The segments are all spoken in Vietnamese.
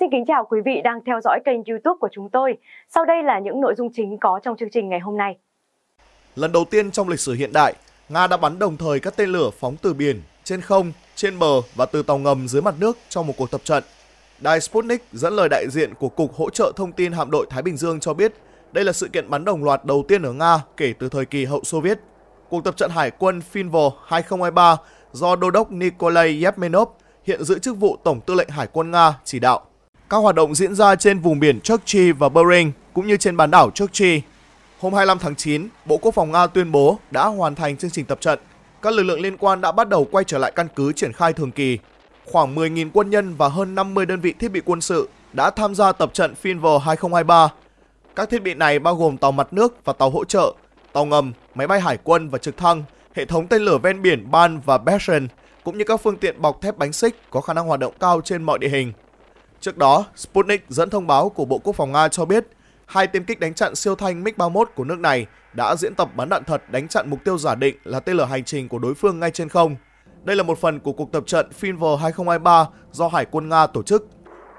Xin kính chào quý vị đang theo dõi kênh YouTube của chúng tôi. Sau đây là những nội dung chính có trong chương trình ngày hôm nay. Lần đầu tiên trong lịch sử hiện đại, Nga đã bắn đồng thời các tên lửa phóng từ biển, trên không, trên bờ và từ tàu ngầm dưới mặt nước trong một cuộc tập trận. Đài Sputnik dẫn lời đại diện của Cục Hỗ trợ Thông tin Hạm đội Thái Bình Dương cho biết đây là sự kiện bắn đồng loạt đầu tiên ở Nga kể từ thời kỳ hậu Xô Viết. Cuộc tập trận hải quân Finvol 2023 do đô đốc Nikolai Yevmenov hiện giữ chức vụ Tổng tư lệnh Hải quân Nga chỉ đạo. Các hoạt động diễn ra trên vùng biển Chukchi và Bering cũng như trên bán đảo Chukchi. Hôm 25 tháng 9, Bộ Quốc phòng Nga tuyên bố đã hoàn thành chương trình tập trận. Các lực lượng liên quan đã bắt đầu quay trở lại căn cứ triển khai thường kỳ. Khoảng 10.000 quân nhân và hơn 50 đơn vị thiết bị quân sự đã tham gia tập trận Finver 2023. Các thiết bị này bao gồm tàu mặt nước và tàu hỗ trợ, tàu ngầm, máy bay hải quân và trực thăng, hệ thống tên lửa ven biển Ban và Beshen – cũng như các phương tiện bọc thép bánh xích có khả năng hoạt động cao trên mọi địa hình. Trước đó, Sputnik dẫn thông báo của Bộ Quốc phòng Nga cho biết hai tiêm kích đánh chặn siêu thanh MiG-31 của nước này đã diễn tập bắn đạn thật đánh chặn mục tiêu giả định là tên lửa hành trình của đối phương ngay trên không. Đây là một phần của cuộc tập trận Finver 2023 do Hải quân Nga tổ chức.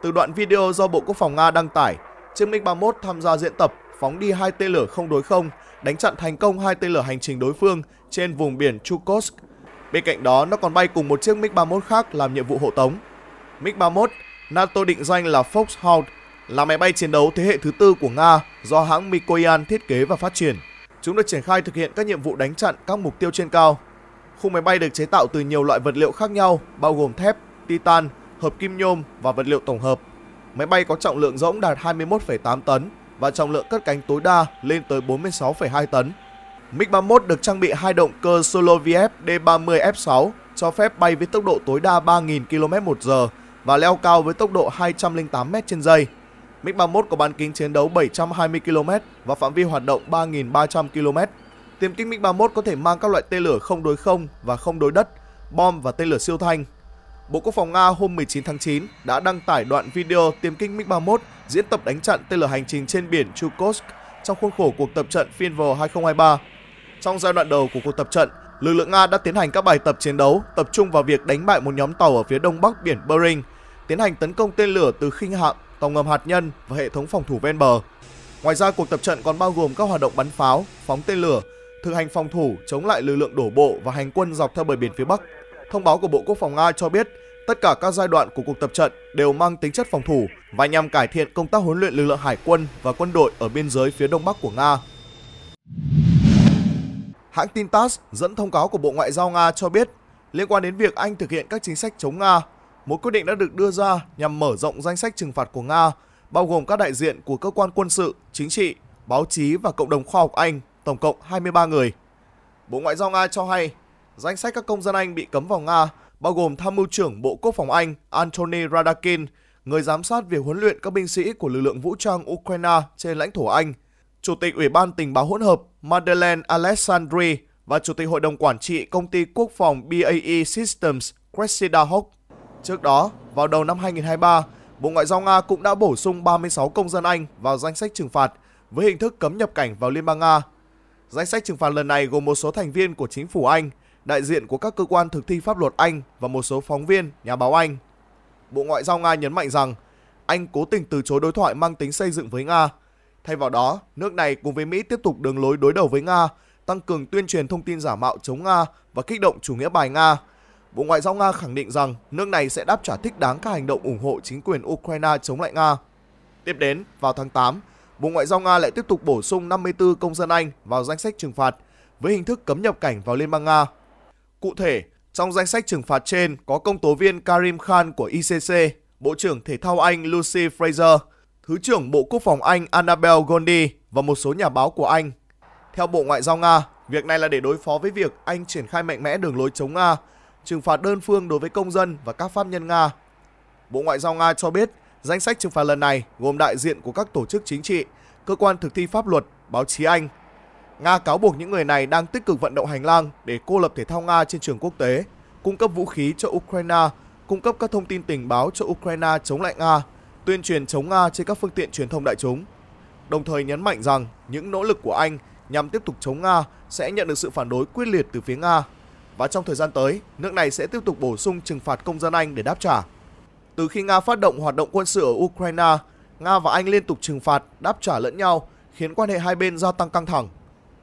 Từ đoạn video do Bộ Quốc phòng Nga đăng tải, chiếc MiG-31 tham gia diễn tập phóng đi hai tên lửa không đối không, đánh chặn thành công hai tên lửa hành trình đối phương trên vùng biển Chukotsk. Bên cạnh đó, nó còn bay cùng một chiếc MiG-31 khác làm nhiệm vụ hộ tống. MiG-31, NATO định danh là Foxhound, là máy bay chiến đấu thế hệ thứ tư của Nga do hãng Mikoyan thiết kế và phát triển. Chúng được triển khai thực hiện các nhiệm vụ đánh chặn các mục tiêu trên cao. Khung máy bay được chế tạo từ nhiều loại vật liệu khác nhau, bao gồm thép, titan, hợp kim nhôm và vật liệu tổng hợp. Máy bay có trọng lượng rỗng đạt 21,8 tấn và trọng lượng cất cánh tối đa lên tới 46,2 tấn. MiG-31 được trang bị hai động cơ Soloviev D-30F6 cho phép bay với tốc độ tối đa 3.000 km/h và leo cao với tốc độ 208 m trên giây. MiG-31 có bán kính chiến đấu 720 km và phạm vi hoạt động 3.300 km. Tiềm kích MiG-31 có thể mang các loại tên lửa không đối không và không đối đất, bom và tên lửa siêu thanh. Bộ Quốc phòng Nga hôm 19 tháng 9 đã đăng tải đoạn video tiêm kích MiG-31 diễn tập đánh chặn tên lửa hành trình trên biển Chukosk trong khuôn khổ cuộc tập trận Finval 2023 trong giai đoạn đầu của cuộc tập trận, lực lượng Nga đã tiến hành các bài tập chiến đấu tập trung vào việc đánh bại một nhóm tàu ở phía đông bắc biển Bering, tiến hành tấn công tên lửa từ khinh hạm, tàu ngầm hạt nhân và hệ thống phòng thủ ven bờ. Ngoài ra, cuộc tập trận còn bao gồm các hoạt động bắn pháo, phóng tên lửa, thực hành phòng thủ chống lại lực lượng đổ bộ và hành quân dọc theo bờ biển phía Bắc. Thông báo của Bộ Quốc phòng Nga cho biết tất cả các giai đoạn của cuộc tập trận đều mang tính chất phòng thủ và nhằm cải thiện công tác huấn luyện lực lượng hải quân và quân đội ở biên giới phía đông bắc của Nga Hãng tin TASS dẫn thông cáo của Bộ Ngoại giao Nga cho biết liên quan đến việc Anh thực hiện các chính sách chống Nga, một quyết định đã được đưa ra nhằm mở rộng danh sách trừng phạt của Nga, bao gồm các đại diện của cơ quan quân sự, chính trị, báo chí và cộng đồng khoa học Anh, tổng cộng 23 người. Bộ Ngoại giao Nga cho hay, danh sách các công dân Anh bị cấm vào Nga bao gồm tham mưu trưởng Bộ Quốc phòng Anh Antony Radakin, người giám sát việc huấn luyện các binh sĩ của lực lượng vũ trang Ukraine trên lãnh thổ Anh – Chủ tịch Ủy ban Tình báo hỗn hợp Madeleine Alexandri và Chủ tịch Hội đồng Quản trị Công ty Quốc phòng BAE Systems Cressida Hawk. Trước đó, vào đầu năm 2023, Bộ Ngoại giao Nga cũng đã bổ sung 36 công dân Anh vào danh sách trừng phạt với hình thức cấm nhập cảnh vào Liên bang Nga. Danh sách trừng phạt lần này gồm một số thành viên của chính phủ Anh, đại diện của các cơ quan thực thi pháp luật Anh và một số phóng viên, nhà báo Anh. Bộ Ngoại giao Nga nhấn mạnh rằng Anh cố tình từ chối đối thoại mang tính xây dựng với Nga Thay vào đó, nước này cùng với Mỹ tiếp tục đường lối đối đầu với Nga, tăng cường tuyên truyền thông tin giả mạo chống Nga và kích động chủ nghĩa bài Nga. Bộ Ngoại giao Nga khẳng định rằng nước này sẽ đáp trả thích đáng các hành động ủng hộ chính quyền Ukraine chống lại Nga. Tiếp đến, vào tháng 8, Bộ Ngoại giao Nga lại tiếp tục bổ sung 54 công dân Anh vào danh sách trừng phạt với hình thức cấm nhập cảnh vào Liên bang Nga. Cụ thể, trong danh sách trừng phạt trên có công tố viên Karim Khan của ICC, Bộ trưởng Thể thao Anh Lucy Fraser, Thứ trưởng Bộ Quốc phòng Anh Annabel Gondi và một số nhà báo của Anh. Theo Bộ Ngoại giao Nga, việc này là để đối phó với việc Anh triển khai mạnh mẽ đường lối chống Nga, trừng phạt đơn phương đối với công dân và các pháp nhân Nga. Bộ Ngoại giao Nga cho biết, danh sách trừng phạt lần này gồm đại diện của các tổ chức chính trị, cơ quan thực thi pháp luật, báo chí Anh. Nga cáo buộc những người này đang tích cực vận động hành lang để cô lập thể thao Nga trên trường quốc tế, cung cấp vũ khí cho Ukraine, cung cấp các thông tin tình báo cho Ukraine chống lại Nga tuyên truyền chống Nga trên các phương tiện truyền thông đại chúng, đồng thời nhấn mạnh rằng những nỗ lực của Anh nhằm tiếp tục chống Nga sẽ nhận được sự phản đối quyết liệt từ phía Nga và trong thời gian tới, nước này sẽ tiếp tục bổ sung trừng phạt công dân Anh để đáp trả. Từ khi Nga phát động hoạt động quân sự ở Ukraine, Nga và Anh liên tục trừng phạt, đáp trả lẫn nhau, khiến quan hệ hai bên gia tăng căng thẳng.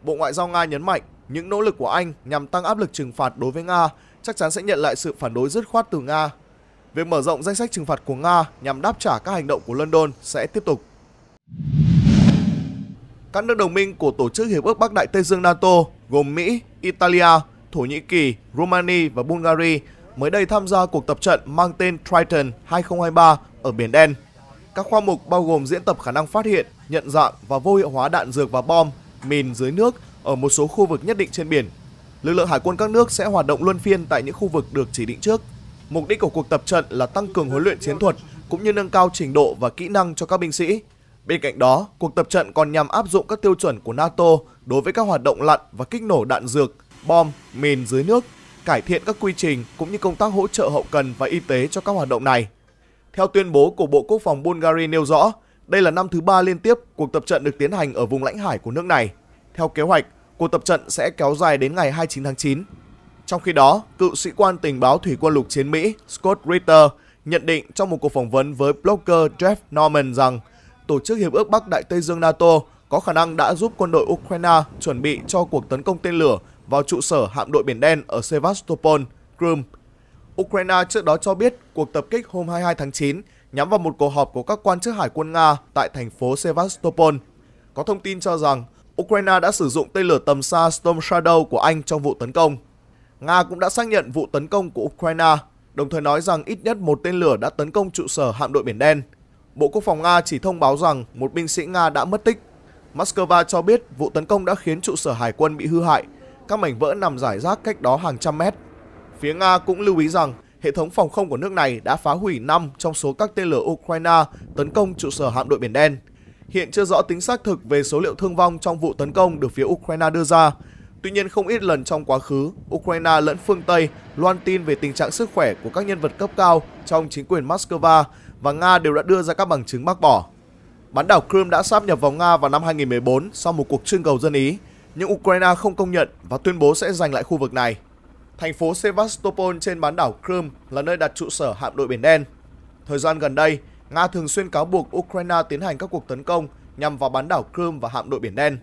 Bộ Ngoại giao Nga nhấn mạnh, những nỗ lực của Anh nhằm tăng áp lực trừng phạt đối với Nga chắc chắn sẽ nhận lại sự phản đối dứt khoát từ Nga Việc mở rộng danh sách trừng phạt của Nga nhằm đáp trả các hành động của London sẽ tiếp tục. Các nước đồng minh của Tổ chức Hiệp ước Bắc Đại Tây Dương NATO gồm Mỹ, Italia, Thổ Nhĩ Kỳ, Romania và Bulgaria mới đây tham gia cuộc tập trận mang tên Triton 2023 ở Biển Đen. Các khoa mục bao gồm diễn tập khả năng phát hiện, nhận dạng và vô hiệu hóa đạn dược và bom, mìn dưới nước ở một số khu vực nhất định trên biển. Lực lượng hải quân các nước sẽ hoạt động luân phiên tại những khu vực được chỉ định trước – Mục đích của cuộc tập trận là tăng cường huấn luyện chiến thuật cũng như nâng cao trình độ và kỹ năng cho các binh sĩ. Bên cạnh đó, cuộc tập trận còn nhằm áp dụng các tiêu chuẩn của NATO đối với các hoạt động lặn và kích nổ đạn dược, bom, mìn dưới nước, cải thiện các quy trình cũng như công tác hỗ trợ hậu cần và y tế cho các hoạt động này. Theo tuyên bố của Bộ Quốc phòng Bulgaria nêu rõ, đây là năm thứ ba liên tiếp cuộc tập trận được tiến hành ở vùng lãnh hải của nước này. Theo kế hoạch, cuộc tập trận sẽ kéo dài đến ngày 29 tháng 9. Trong khi đó, cựu sĩ quan tình báo thủy quân lục chiến Mỹ Scott Ritter nhận định trong một cuộc phỏng vấn với blogger Jeff Norman rằng Tổ chức Hiệp ước Bắc Đại Tây Dương NATO có khả năng đã giúp quân đội Ukraine chuẩn bị cho cuộc tấn công tên lửa vào trụ sở hạm đội Biển Đen ở Sevastopol, Crimea. Ukraine trước đó cho biết cuộc tập kích hôm 22 tháng 9 nhắm vào một cuộc họp của các quan chức hải quân Nga tại thành phố Sevastopol. Có thông tin cho rằng Ukraine đã sử dụng tên lửa tầm xa Storm Shadow của Anh trong vụ tấn công. Nga cũng đã xác nhận vụ tấn công của Ukraine, đồng thời nói rằng ít nhất một tên lửa đã tấn công trụ sở hạm đội Biển Đen. Bộ Quốc phòng Nga chỉ thông báo rằng một binh sĩ Nga đã mất tích. Moscow cho biết vụ tấn công đã khiến trụ sở hải quân bị hư hại, các mảnh vỡ nằm rải rác cách đó hàng trăm mét. Phía Nga cũng lưu ý rằng hệ thống phòng không của nước này đã phá hủy 5 trong số các tên lửa Ukraine tấn công trụ sở hạm đội Biển Đen. Hiện chưa rõ tính xác thực về số liệu thương vong trong vụ tấn công được phía Ukraine đưa ra, Tuy nhiên không ít lần trong quá khứ, Ukraine lẫn phương Tây loan tin về tình trạng sức khỏe của các nhân vật cấp cao trong chính quyền Moscow và Nga đều đã đưa ra các bằng chứng bác bỏ. Bán đảo Crimea đã sáp nhập vào Nga vào năm 2014 sau một cuộc trưng cầu dân Ý, nhưng Ukraine không công nhận và tuyên bố sẽ giành lại khu vực này. Thành phố Sevastopol trên bán đảo Crimea là nơi đặt trụ sở hạm đội Biển Đen. Thời gian gần đây, Nga thường xuyên cáo buộc Ukraine tiến hành các cuộc tấn công nhằm vào bán đảo Crimea và hạm đội Biển Đen.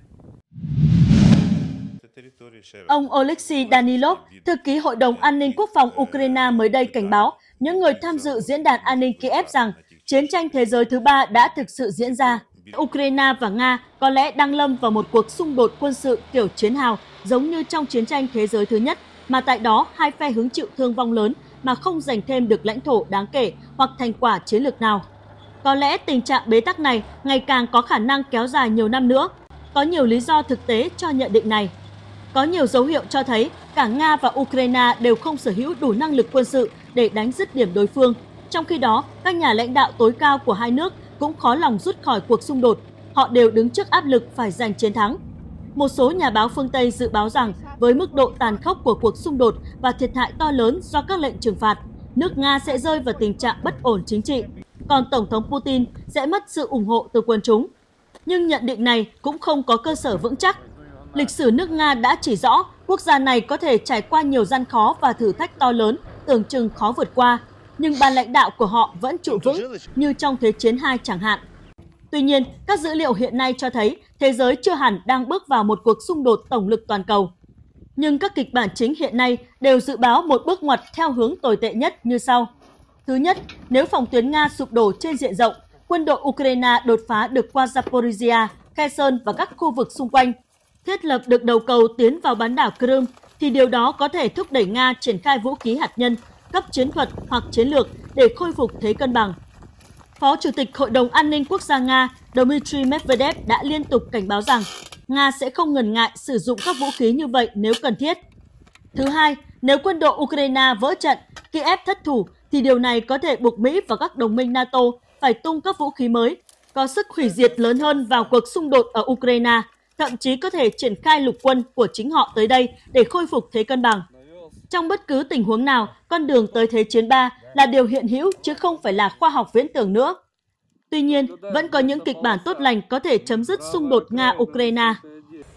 Ông Oleksiy Danilov, thư ký Hội đồng An ninh Quốc phòng Ukraine mới đây cảnh báo những người tham dự diễn đàn an ninh Kiev rằng chiến tranh thế giới thứ ba đã thực sự diễn ra. Ukraine và Nga có lẽ đang lâm vào một cuộc xung đột quân sự kiểu chiến hào giống như trong chiến tranh thế giới thứ nhất, mà tại đó hai phe hứng chịu thương vong lớn mà không giành thêm được lãnh thổ đáng kể hoặc thành quả chiến lược nào. Có lẽ tình trạng bế tắc này ngày càng có khả năng kéo dài nhiều năm nữa. Có nhiều lý do thực tế cho nhận định này có nhiều dấu hiệu cho thấy cả Nga và Ukraine đều không sở hữu đủ năng lực quân sự để đánh dứt điểm đối phương. Trong khi đó, các nhà lãnh đạo tối cao của hai nước cũng khó lòng rút khỏi cuộc xung đột. Họ đều đứng trước áp lực phải giành chiến thắng. Một số nhà báo phương Tây dự báo rằng với mức độ tàn khốc của cuộc xung đột và thiệt hại to lớn do các lệnh trừng phạt, nước Nga sẽ rơi vào tình trạng bất ổn chính trị, còn Tổng thống Putin sẽ mất sự ủng hộ từ quần chúng. Nhưng nhận định này cũng không có cơ sở vững chắc lịch sử nước Nga đã chỉ rõ quốc gia này có thể trải qua nhiều gian khó và thử thách to lớn, tưởng chừng khó vượt qua, nhưng ban lãnh đạo của họ vẫn trụ vững, như trong Thế chiến II chẳng hạn. Tuy nhiên, các dữ liệu hiện nay cho thấy thế giới chưa hẳn đang bước vào một cuộc xung đột tổng lực toàn cầu. Nhưng các kịch bản chính hiện nay đều dự báo một bước ngoặt theo hướng tồi tệ nhất như sau. Thứ nhất, nếu phòng tuyến Nga sụp đổ trên diện rộng, quân đội Ukraine đột phá được qua Zaporizhia, Kherson và các khu vực xung quanh thiết lập được đầu cầu tiến vào bán đảo Crimea, thì điều đó có thể thúc đẩy Nga triển khai vũ khí hạt nhân, cấp chiến thuật hoặc chiến lược để khôi phục thế cân bằng. Phó Chủ tịch Hội đồng An ninh Quốc gia Nga Dmitry Medvedev đã liên tục cảnh báo rằng Nga sẽ không ngần ngại sử dụng các vũ khí như vậy nếu cần thiết. Thứ hai, nếu quân đội Ukraine vỡ trận, Kiev thất thủ thì điều này có thể buộc Mỹ và các đồng minh NATO phải tung các vũ khí mới, có sức hủy diệt lớn hơn vào cuộc xung đột ở Ukraine thậm chí có thể triển khai lục quân của chính họ tới đây để khôi phục thế cân bằng. Trong bất cứ tình huống nào, con đường tới Thế chiến 3 là điều hiện hữu chứ không phải là khoa học viễn tưởng nữa. Tuy nhiên, vẫn có những kịch bản tốt lành có thể chấm dứt xung đột Nga-Ukraine.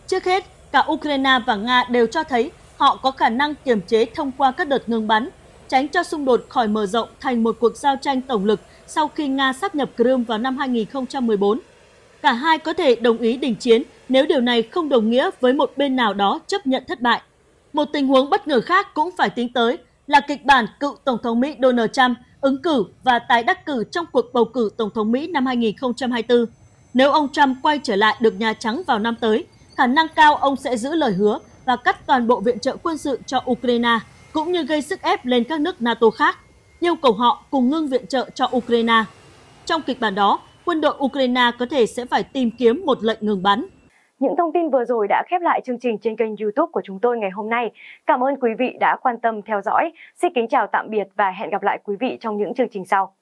Trước hết, cả Ukraine và Nga đều cho thấy họ có khả năng kiềm chế thông qua các đợt ngừng bắn, tránh cho xung đột khỏi mở rộng thành một cuộc giao tranh tổng lực sau khi Nga sắp nhập Crimea vào năm 2014. Cả hai có thể đồng ý đình chiến nếu điều này không đồng nghĩa với một bên nào đó chấp nhận thất bại. Một tình huống bất ngờ khác cũng phải tính tới là kịch bản cựu Tổng thống Mỹ Donald Trump ứng cử và tái đắc cử trong cuộc bầu cử Tổng thống Mỹ năm 2024. Nếu ông Trump quay trở lại được Nhà Trắng vào năm tới, khả năng cao ông sẽ giữ lời hứa và cắt toàn bộ viện trợ quân sự cho Ukraine, cũng như gây sức ép lên các nước NATO khác, yêu cầu họ cùng ngưng viện trợ cho Ukraine. Trong kịch bản đó, quân đội Ukraine có thể sẽ phải tìm kiếm một lệnh ngừng bắn. Những thông tin vừa rồi đã khép lại chương trình trên kênh youtube của chúng tôi ngày hôm nay. Cảm ơn quý vị đã quan tâm theo dõi. Xin kính chào tạm biệt và hẹn gặp lại quý vị trong những chương trình sau.